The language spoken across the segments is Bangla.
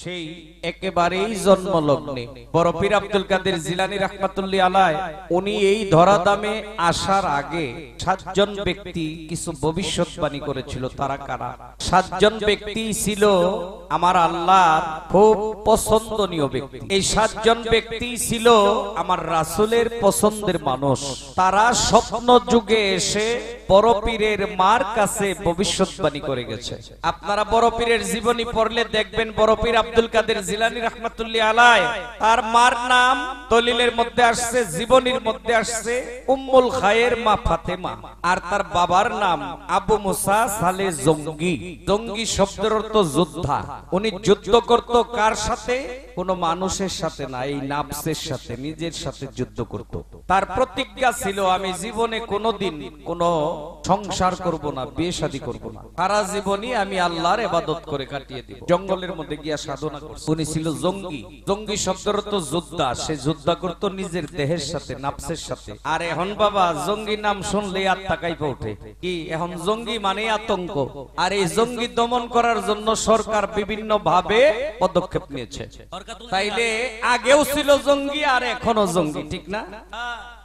সেই একেবারেই জন্ম লগ্নে বড় পীর আব্দুল কাদের জিলানি রাহমাতুল্লি আলায় উনি এই ধরাধামে আসার আগে সাতজন ব্যক্তি কিছু ভবিষ্যৎবাণী করেছিল তারা কারা সাতজন ব্যক্তি ছিল আমার আল্লাহর খুব পছন্দনীয় ব্যক্তি এই সাতজন ব্যক্তি ছিল আমার রাসুলের পছন্দের মানুষ তারা স্বপ্ন যুগে এসে বড় পীরের মার কাছে ভবিষ্যৎবাণী করে গেছে আপনারা বড় পীরের জীবনী পড়লে দেখবেন বড় পীর আব্দুল কাদের জিলানি রহমাতুল্লি আলায় তার মার নাম দলিলের মধ্যে আসছে জীবনীর মধ্যে আসছে উম্মুল খায়ের মা ফাতেমা আর তার বাবার নাম আবু মুসা সালে জঙ্গি জঙ্গি শব্দের অর্থ যোদ্ধা উনি যুদ্ধ করত কার সাথে কোন মানুষের সাথে না এই নাফসের সাথে নিজের সাথে যুদ্ধ করত তার প্রতিজ্ঞা ছিল আমি জীবনে কোনোদিন কোনো সংসার করব না বিয়ে শাদী করব না সারা জীবনই আমি আল্লাহর ইবাদত করে কাটিয়ে দিব জঙ্গলের মধ্যে গিয়া সাধনা করছে উনি ছিল জঙ্গি জঙ্গি শব্দের তো যোদ্ধা সে যোদ্ধা করত নিজের দেহের সাথে নাফসের সাথে আর এখন বাবা জঙ্গি নাম শুনলে আত্মা কাইপে ওঠে কি এখন জঙ্গি মানে আতঙ্ক আর এই জঙ্গি দমন করার জন্য সরকার বিভিন্ন ভাবে পদক্ষেপ নিয়েছে তাইলে আগেও ছিল জঙ্গি আর এখনো জঙ্গি ঠিক না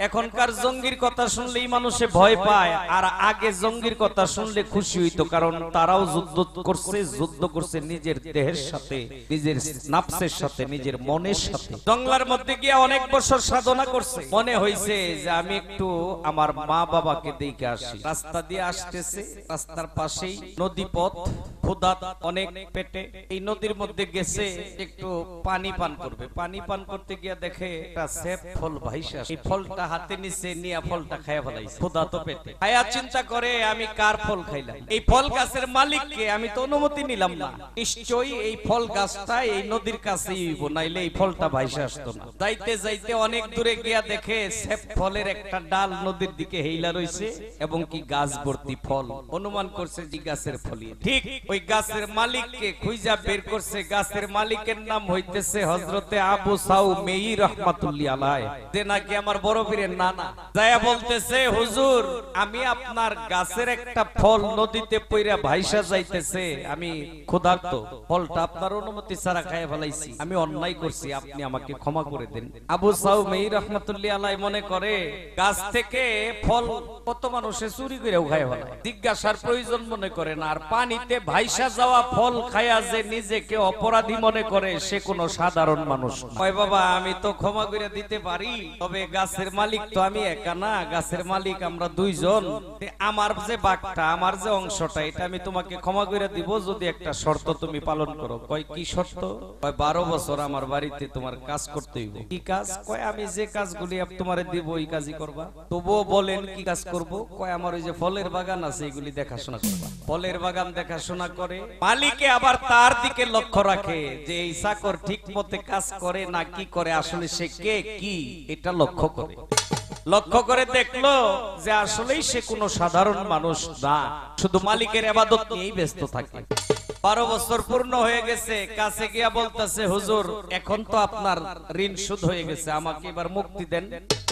এখনকার জঙ্গির কথা শুনলেই মানুষে ভয় পায় আর আর আগে জঙ্গির কথা শুনলে খুশি হইতো কারণ তারাও যুদ্ধ করছে যুদ্ধ করছে নিজের দেহের সাথে নিজের নাপসের সাথে নিজের মনের সাথে জঙ্গলার মধ্যে গিয়ে অনেক বছর সাধনা করছে মনে হইছে যে আমি একটু আমার মা বাবাকে দেখে আসি রাস্তা দিয়ে আসতেছে রাস্তার পাশেই নদী পথ খোদা অনেক পেটে এই নদীর মধ্যে গেছে একটু পানি পান করবে পানি পান করতে গিয়া দেখে একটা সেফ ফল ভাইসা এই ফলটা হাতে নিছে নিয়ে ফলটা খায়া ফেলাইছে খোদা তো পেটে খায়া চিন্তা করে আমি কার ফল খাইলাম এই ফল গাছের মালিককে আমি তো অনুমতি নিলাম না নিশ্চয়ই এই ফল গাছটা এই নদীর কাছেই হইব নাইলে এই ফলটা ভাইসা আসতো না যাইতে যাইতে অনেক দূরে গিয়া দেখে সেফ ফলের একটা ডাল নদীর দিকে হেইলা রইছে এবং কি গাছ ভর্তি ফল অনুমান করছে জি গাছের ফলিয়ে ঠিক ওই গাছের মালিককে খুঁজা বের করছে গাছের মালিকের নাম হইতেছে হজরতে আবু সাউ মেই রহমাতুল্লি আলায় যে নাকি আমার বড় পীরের নানা দয়া বলতেছে হুজুর আমি আপনার গাছের একটা ফল নদীতে পইরা ভাইসা যাইতেছে আমি ক্ষুধার্ত ফলটা আপনার অনুমতি ছাড়া খাইয়া ফেলাইছি আমি অন্যায় করছি আপনি আমাকে ক্ষমা করে দেন আবু সাউ মেই রহমাতুল্লি আলায় মনে করে গাছ থেকে ফল কত মানুষে চুরি করে খাইয়া ফেলায় জিজ্ঞাসার প্রয়োজন মনে করে না আর পানিতে ভাই ভাইসা যাওয়া ফল খায়া যে নিজেকে অপরাধী মনে করে সে কোনো সাধারণ মানুষ কয় বাবা আমি তো ক্ষমা করে দিতে পারি তবে গাছের মালিক তো আমি একা না গাছের মালিক আমরা দুইজন আমার যে বাঘটা আমার যে অংশটা এটা আমি তোমাকে ক্ষমা করে দিব যদি একটা শর্ত তুমি পালন করো কয় কি শর্ত কয় বারো বছর আমার বাড়িতে তোমার কাজ করতে হইব কি কাজ কয় আমি যে কাজগুলি তোমার দিব ওই কাজই করবা তবুও বলেন কি কাজ করব কয় আমার ওই যে ফলের বাগান আছে এগুলি দেখাশোনা করবা ফলের বাগান দেখাশোনা করে মালিকে আবার তার দিকে লক্ষ্য রাখে যে এই চাকর ঠিক মতে কাজ করে না কি করে আসলে সে কে কি এটা লক্ষ্য করে লক্ষ্য করে দেখলো যে আসলেই সে কোনো সাধারণ মানুষ না শুধু মালিকের আবাদত নিয়েই ব্যস্ত থাকে বারো বছর পূর্ণ হয়ে গেছে কাছে গিয়া বলতেছে হুজুর এখন তো আপনার ঋণ শোধ হয়ে গেছে আমাকে এবার মুক্তি দেন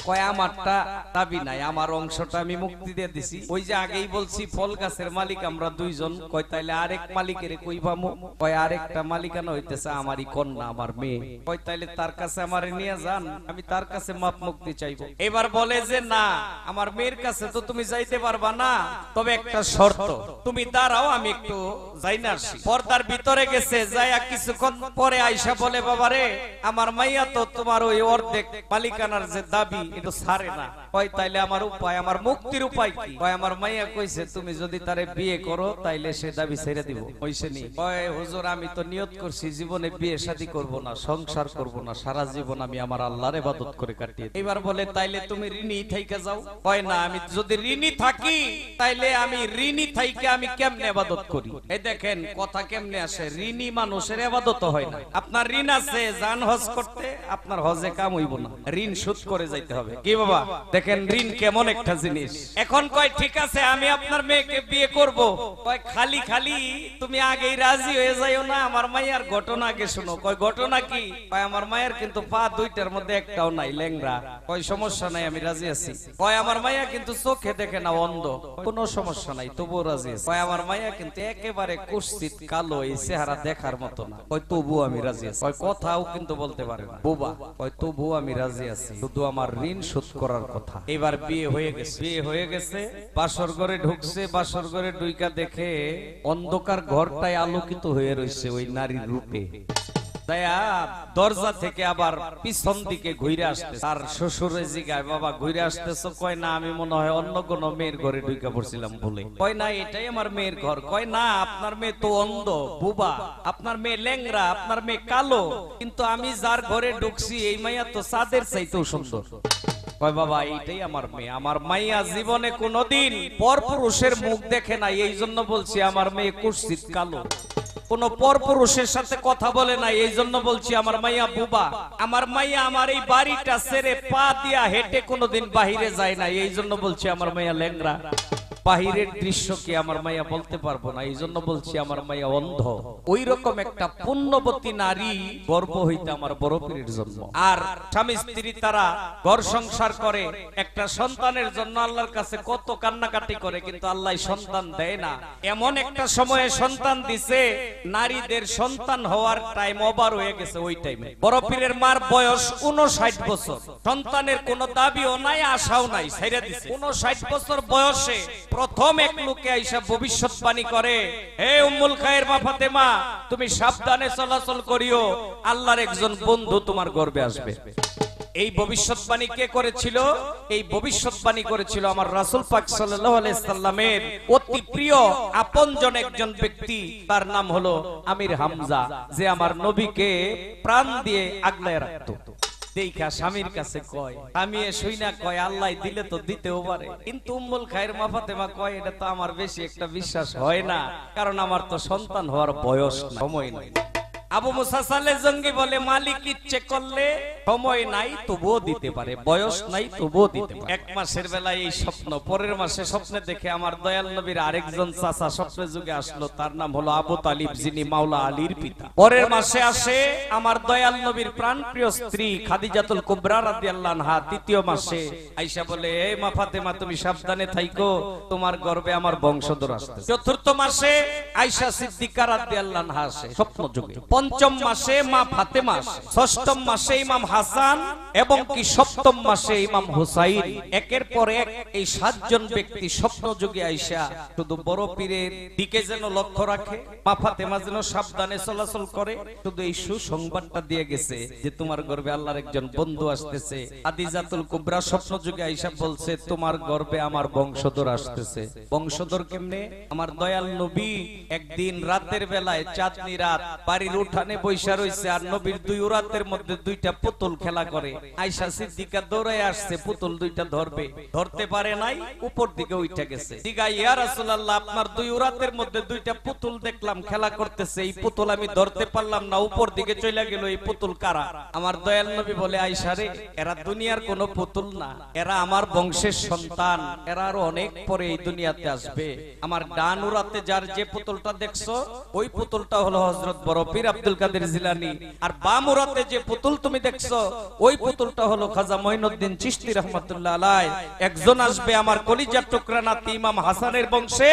কয় আমারটা দাবি নাই আমার অংশটা আমি মুক্তি দিয়ে দিছি ওই যে আগেই বলছি ফল গাছের মালিক আমরা দুইজন কয় তাইলে আরেক মালিকের কই পামো কয় আরেকটা মালিকানা হইতেছে আমারই কন্যা আমার মেয়ে কয় তাইলে তার কাছে আমারে নিয়ে যান আমি তার কাছে মাপ মুক্তি চাইবো এবার বলে যে না আমার মেয়ের কাছে তো তুমি যাইতে পারবা না তবে একটা শর্ত তুমি দাঁড়াও আমি একটু যাই না আসি পর্দার ভিতরে গেছে যাইয়া কিছুক্ষণ পরে আইসা বলে বাবারে আমার মাইয়া তো তোমার ওই অর্ধেক মালিকানার যে দাবি এটা ছাড়ে না কয় তাইলে আমার উপায় আমার মুক্তির উপায় কি কয় আমার মাইয়া কইছে তুমি যদি তারে বিয়ে করো তাইলে সে দাবি ছেড়ে দিব কইছে নি কয় হুজুর আমি তো নিয়ত করছি জীবনে বিয়ে শাদি করব না সংসার করব না সারা জীবন আমি আমার আল্লাহর ইবাদত করে কাটিয়ে এবার বলে তাইলে তুমি ঋণী থাইকে যাও কয় না আমি যদি ঋণী থাকি তাইলে আমি ঋণী থাইকে আমি কেমনে ইবাদত করি এই দেখেন কত কথা কেমনে আসে ঋণী মানুষের আবাদত হয় না আপনার ঋণ আছে যান হজ করতে আপনার হজে কাম হইব না ঋণ শোধ করে যাইতে হবে কি বাবা দেখেন ঋণ কেমন একটা জিনিস এখন কয় ঠিক আছে আমি আপনার মেয়েকে বিয়ে করব কয় খালি খালি তুমি আগেই রাজি হয়ে যাইও না আমার মায়ের ঘটনা আগে শুনো কয় ঘটনা কি কয় আমার মায়ের কিন্তু পা দুইটার মধ্যে একটাও নাই ল্যাংরা কয় সমস্যা নাই আমি রাজি আছি কয় আমার মায়া কিন্তু চোখে দেখে না অন্ধ কোনো সমস্যা নাই তবুও রাজি আছি কয় আমার মায়া কিন্তু একেবারে কুশ্চিত কালো এই চেহারা দেখার মতো না ওই তবু আমি রাজি আছি ওই কথাও কিন্তু বলতে পারে বোবা ওই তবু আমি রাজি আছি শুধু আমার ঋণ শোধ করার কথা এবার বিয়ে হয়ে গেছে বিয়ে হয়ে গেছে বাসর ঘরে ঢুকছে বাসর ঘরে ঢুইকা দেখে অন্ধকার ঘরটায় আলোকিত হয়ে রয়েছে ওই নারীর রূপে দরজা থেকে আবার পিছন দিকে ঘুরে আসতে আর শ্বশুরে জিগায় বাবা ঘুরে আসতেছ কয় না আমি মনে হয় অন্য কোন মেয়ের ঘরে ঢুকে পড়ছিলাম বলে কয় না এটাই আমার মেয়ের ঘর কয় না আপনার মেয়ে তো অন্ধ বুবা আপনার মেয়ে লেংরা আপনার মেয়ে কালো কিন্তু আমি যার ঘরে ঢুকছি এই মাইয়া তো সাদের চাইতেও সুন্দর কয় বাবা এইটাই আমার মেয়ে আমার মাইয়া জীবনে কোনোদিন পর পুরুষের মুখ দেখে নাই এই জন্য বলছি আমার মেয়ে কুশ্চিত কালো কোন পরপুরুষের সাথে কথা বলে না এই জন্য বলছি আমার মাইয়া বুবা আমার মাইয়া আমার এই বাড়িটা সেরে পা দিয়া হেঁটে কোনোদিন বাহিরে যায় না এই জন্য বলছি আমার মাইয়া লেংরা বাহিরের দৃশ্যকে আমার মাইয়া বলতে পারবো না এই জন্য বলছি আমার মাইয়া অন্ধ ওই রকম একটা পুণ্যবতী নারী গর্ব হইতে আমার বড় পীরের জন্ম আর স্বামী স্ত্রী তারা ঘর সংসার করে একটা সন্তানের জন্য আল্লাহর কাছে কত কান্নাকাটি করে কিন্তু আল্লাহ সন্তান দেয় না এমন একটা সময়ে সন্তান দিছে নারীদের সন্তান হওয়ার টাইম ওভার হয়ে গেছে ওই টাইমে বড় পীরের মার বয়স উনষাট বছর সন্তানের কোনো দাবিও নাই আশাও নাই ছেড়ে দিছে উনষাট বছর বয়সে প্রথম এক লোকে আইসা ভবিষ্যৎবাণী করে হে উম্মুল খায়ের মা ফাতেমা তুমি সাবধানে চলাচল করিও আল্লাহর একজন বন্ধু তোমার গর্বে আসবে এই ভবিষ্যৎবাণী কে করেছিল এই ভবিষ্যৎবাণী করেছিল আমার রাসুল পাক সাল্লামের অতি প্রিয় আপনজন একজন ব্যক্তি তার নাম হলো আমির হামজা যে আমার নবীকে প্রাণ দিয়ে আগলায় রাখত দেখা স্বামীর কাছে কয় আমি শুই না কয় আল্লাহ দিলে তো দিতেও পারে কিন্তু উম্মুল খায়ের মা কয় এটা তো আমার বেশি একটা বিশ্বাস হয় না কারণ আমার তো সন্তান হওয়ার বয়স সময় নাই আবু মুসা সালে জঙ্গি বলে মালিক ইচ্ছে করলে সময় নাই তবুও দিতে পারে বয়স নাই তবুও দিতে পারে এক মাসের বেলায় এই স্বপ্ন পরের মাসে স্বপ্নে দেখে আমার দয়াল নবীর আরেকজন চাচা স্বপ্নে যুগে আসলো তার নাম হলো আবু তালিব যিনি মাওলা আলীর পিতা পরের মাসে আসে আমার দয়াল নবীর প্রাণপ্রিয় স্ত্রী খাদিজাতুল কুবরা রাদিয়াল্লাহু আনহা তৃতীয় মাসে আয়েশা বলে এই মা ফাতেমা তুমি সাবধানে থাইকো তোমার গর্ভে আমার বংশধর আসছে চতুর্থ মাসে আয়েশা সিদ্দিকা রাদিয়াল্লাহু আনহা আসে স্বপ্ন যুগে পঞ্চম মাসে মা ফাতেমা আসে ষষ্ঠম মাসে ইমাম হাসান এবং কি সপ্তম মাসে ইমাম হুসাইন একের পর এক এই সাতজন ব্যক্তি স্বপ্নযোগী আইসা শুধু বড় পীরের দিকে যেন লক্ষ্য রাখে মা তেমা যেন সাবধানে চলাচল করে শুধু এই সুসংবাদটা দিয়ে গেছে যে তোমার গর্বে আল্লাহর একজন বন্ধু আসতেছে আদিজাতুল কুবরা স্বপ্নযোগী আইসা বলছে তোমার গর্বে আমার বংশধর আসতেছে বংশধর কেমনে আমার দয়াল নবী একদিন রাতের বেলায় চাঁদনি রাত বাড়ির উঠানে বৈশা রয়েছে আর নবীর দুই রাতের মধ্যে দুইটা পুত্র পুতুল খেলা করে আয়সা সিদ্দিকা দৌড়ে আসছে পুতুল দুইটা ধরবে ধরতে পারে নাই উপর দিকে উঠে গেছে আপনার দুই উরাতের মধ্যে দুইটা পুতুল দেখলাম খেলা করতেছে এই পুতুল আমি ধরতে পারলাম না উপর দিকে চলে গেল এই পুতুল কারা আমার দয়াল নবী বলে আয়সা রে এরা দুনিয়ার কোনো পুতুল না এরা আমার বংশের সন্তান এরা আরো অনেক পরে এই দুনিয়াতে আসবে আমার ডান উড়াতে যার যে পুতুলটা দেখছো ওই পুতুলটা হলো হজরত বড় পীর আব্দুল কাদের জিলানি আর বাম উড়াতে যে পুতুল তুমি দেখছো দেখছো ওই পুতুলটা হলো খাজা মঈনুদ্দিন চিশতি রহমতুল্লাহ আলাই একজন আসবে আমার কলিজার টুকরা নাতি ইমাম হাসানের বংশে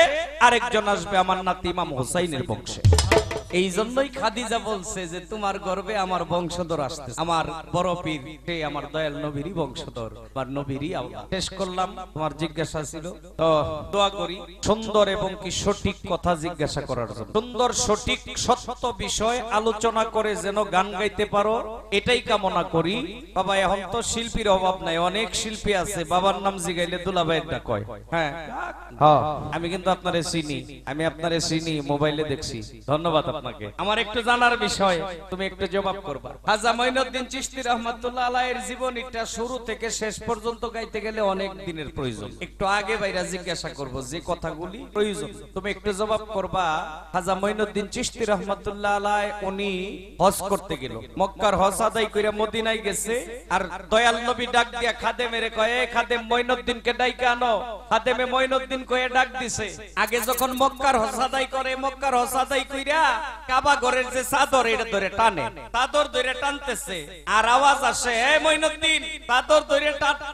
আরেকজন আসবে আমার নাতি ইমাম হোসাইনের বংশে এই জন্যই খাদিজা বলছে যে তোমার গর্বে আমার বংশধর আসতে আমার বড় পীর আমার দয়াল নবীরই বংশধর বা নবীরই আল্লাহ শেষ করলাম তোমার জিজ্ঞাসা ছিল তো দোয়া করি সুন্দর এবং কি সঠিক কথা জিজ্ঞাসা করার জন্য সুন্দর সঠিক সত্য বিষয় আলোচনা করে যেন গান গাইতে পারো এটাই কামনা করি বাবা এখন তো শিল্পীর অভাব নাই অনেক শিল্পী আছে বাবার নাম জিগাইলে দুলাভাইয়ের ডাক কয় হ্যাঁ? হ্যাঁ আমি কিন্তু আপনারে চিনি আমি আপনারে চিনি মোবাইলে দেখছি ধন্যবাদ আপনাকে আমার একটু জানার বিষয় তুমি একটু জবাব করবা হাজা মঈনুদ্দিন চিশতি রহমাতুল্লাহ আলাইহির জীবনীটা শুরু থেকে শেষ পর্যন্ত গাইতে গেলে অনেক দিনের প্রয়োজন একটু আগে ভাইরা জিজ্ঞাসা করব যে কথাগুলি প্রয়োজন তুমি একটু জবাব করবা হাজা মঈনুদ্দিন চিশতি রহমাতুল্লাহ আলাই উনি হজ করতে গেল মক্কার হজ আদায় করে মদিনায় গেছে আর দয়াল নবী ডাক দিয়া খাদেমেরে কয় এ খাদেম মঈনুদ্দিনকে ডাইকা আনো ফাতেমে মঈনউদ্দিন কয়ে ডাক দিছে আগে যখন মক্কার হসাদাই করে মক্কার হসাদাই কইরা কাবা ঘরের যে চাদর এটা ধরে টানে চাদর ধরে টানতেছে আর আওয়াজ আসে এ মঈনউদ্দিন চাদর ধরে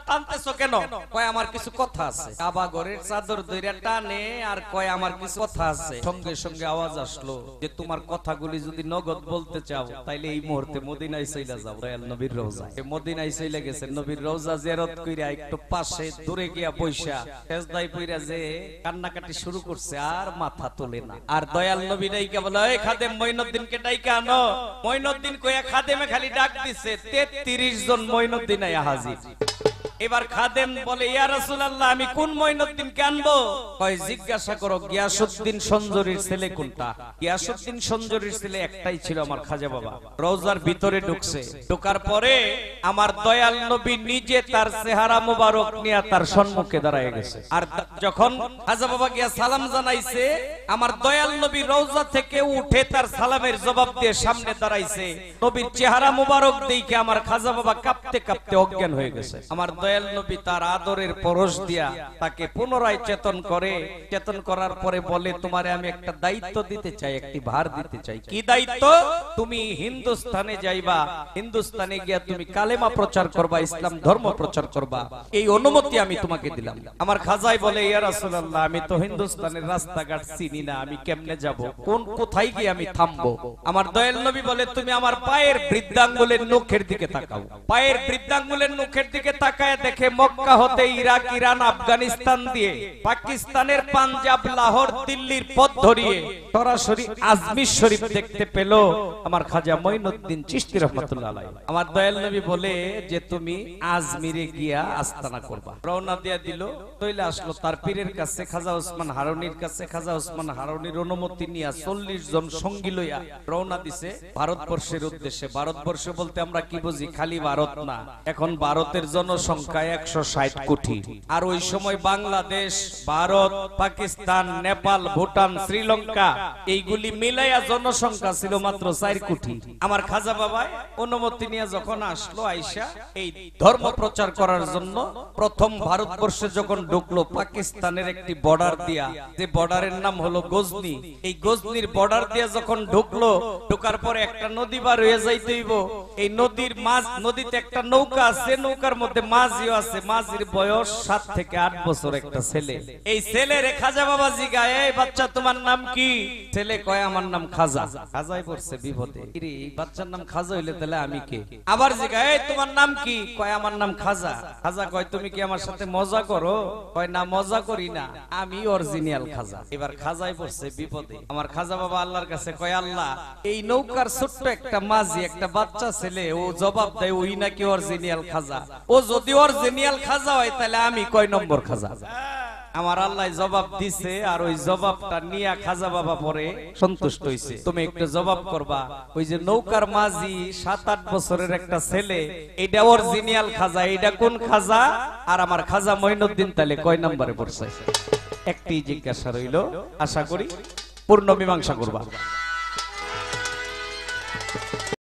টানতেছো কেন কয় আমার কিছু কথা আছে কাবা ঘরের চাদর ধরে টানে আর কয় আমার কিছু কথা আছে সঙ্গে সঙ্গে আওয়াজ আসলো যে তোমার কথাগুলি যদি নগদ বলতে চাও তাহলে এই মুহূর্তে মদিনায় চাইলা যাও দয়াল নবীর রওজা এ মদিনায় চাইলা গেছে নবীর রওজা জিয়ারত কইরা একটু পাশে দূরে গিয়া বইসা সেজদায় পইরা যে কান্নাকাটি শুরু করছে আর মাথা তোলে না আর দয়াল নবী ডাইকা বলে এই খাদেম মঈনুদ্দিনকে ডাইকা আনো মঈনুদ্দিন কইয়া খাদেমে খালি ডাক দিছে 33 জন মঈনুদ্দিন আই হাজির এবার খাদেম বলে ইয়া রাসূলুল্লাহ আমি কোন মঈনউদ্দিন কে আনবো কয় জিজ্ঞাসা করো গিয়াসউদ্দিন সঞ্জরির ছেলে কোনটা গিয়াসউদ্দিন সঞ্জরির ছেলে একটাই ছিল আমার খাজা বাবা রওজার ভিতরে ঢুকছে ঢোকার পরে আমার দয়াল নবী নিজে তার চেহারা মোবারক নিয়ে তার সম্মুখে দাঁড়ায় গেছে আর যখন খাজা বাবা গিয়া সালাম জানাইছে আমার দয়াল নবী রওজা থেকে উঠে তার সালামের জবাব দিয়ে সামনে দাঁড়াইছে নবীর চেহারা মোবারক দেখে আমার খাজা বাবা কাঁপতে কাঁপতে অজ্ঞান হয়ে গেছে আমার দয়াল নবী তার আদরের পরশ দিয়া তাকে পুনরায় চেতন করে চেতন করার পরে বলে তোমারে আমি একটা দায়িত্ব দিতে চাই একটি ভার দিতে চাই কি দায়িত্ব তুমি যাইবা গিয়া তুমি কালেমা প্রচার করবা ইসলাম ধর্ম প্রচার করবা এই অনুমতি আমি তোমাকে দিলাম আমার খাজাই বলে আমি তো হিন্দুস্তানের রাস্তাঘাট চিনি না আমি কেমনে যাব কোন কোথায় গিয়ে আমি থামবো আমার দয়াল নবী বলে তুমি আমার পায়ের বৃদ্ধাঙ্গুলের নখের দিকে তাকাও পায়ের বৃদ্ধাঙ্গুলের নখের দিকে তাকাও তাকায় দেখে মক্কা হতে ইরাক ইরান আফগানিস্তান দিয়ে পাকিস্তানের পাঞ্জাব লাহোর দিল্লির পথ ধরিয়ে সরাসরি আজমির শরীফ দেখতে পেল আমার খাজা মঈনুদ্দিন চিস্তি রহমতুল্লাহ আমার দয়াল নবী বলে যে তুমি আজমিরে গিয়া আস্তানা করবা রওনা দিয়া দিল তৈলে আসলো তার পীরের কাছে খাজা ওসমান হারনির কাছে খাজা ওসমান হারনির অনুমতি নিয়া চল্লিশ জন সঙ্গী লইয়া রওনা দিছে ভারতবর্ষের উদ্দেশ্যে ভারতবর্ষ বলতে আমরা কি বুঝি খালি ভারত না এখন ভারতের জনসংখ্যা সংখ্যা একশো ষাট কোটি আর ওই সময় বাংলাদেশ ভারত পাকিস্তান নেপাল ভুটান শ্রীলঙ্কা এইগুলি মিলাইয়া জনসংখ্যা ছিল মাত্র চার কোটি আমার খাজা বাবায় অনুমতি নিয়ে যখন আসলো আইসা এই ধর্ম প্রচার করার জন্য প্রথম ভারতবর্ষে যখন ঢুকলো পাকিস্তানের একটি বর্ডার দিয়া যে বর্ডারের নাম হলো গজনি এই গজনির বর্ডার দিয়া যখন ঢুকলো ঢুকার পরে একটা নদী বার হয়ে যাইতেইব এই নদীর মাছ নদীতে একটা নৌকা আছে নৌকার মধ্যে মাঝিও আছে মাঝির বয়স সাত থেকে আট বছর একটা ছেলে এই ছেলে রে খাজা বাবা জিগা এই বাচ্চা তোমার নাম কি ছেলে কয় আমার নাম খাজা খাজাই পড়ছে বিপদে এই বাচ্চার নাম খাজা হইলে তাহলে আমি কে আবার জিগা এই তোমার নাম কি কয় আমার নাম খাজা খাজা কয় তুমি কি আমার সাথে মজা করো কয় না মজা করি না আমি অরিজিনাল খাজা এবার খাজাই পড়ছে বিপদে আমার খাজা বাবা আল্লাহর কাছে কয় আল্লাহ এই নৌকার ছোট্ট একটা মাঝি একটা বাচ্চা ছেলে ও জবাব দেয় ওই নাকি অরিজিনাল খাজা ও যদি যদি ওর জেনিয়াল খাজা হয় তাহলে আমি কয় নম্বর খাজা আমার আল্লাহ জবাব দিছে আর ওই জবাবটা নিয়া খাজা বাবা পরে সন্তুষ্ট হয়েছে তুমি একটা জবাব করবা ওই যে নৌকার মাঝি সাত আট বছরের একটা ছেলে এটা ওর জিনিয়াল খাজা এটা কোন খাজা আর আমার খাজা মহিনুদ্দিন তাহলে কয় নম্বরে পড়ছে একটি জিজ্ঞাসা রইল আশা করি পূর্ণ মীমাংসা করবা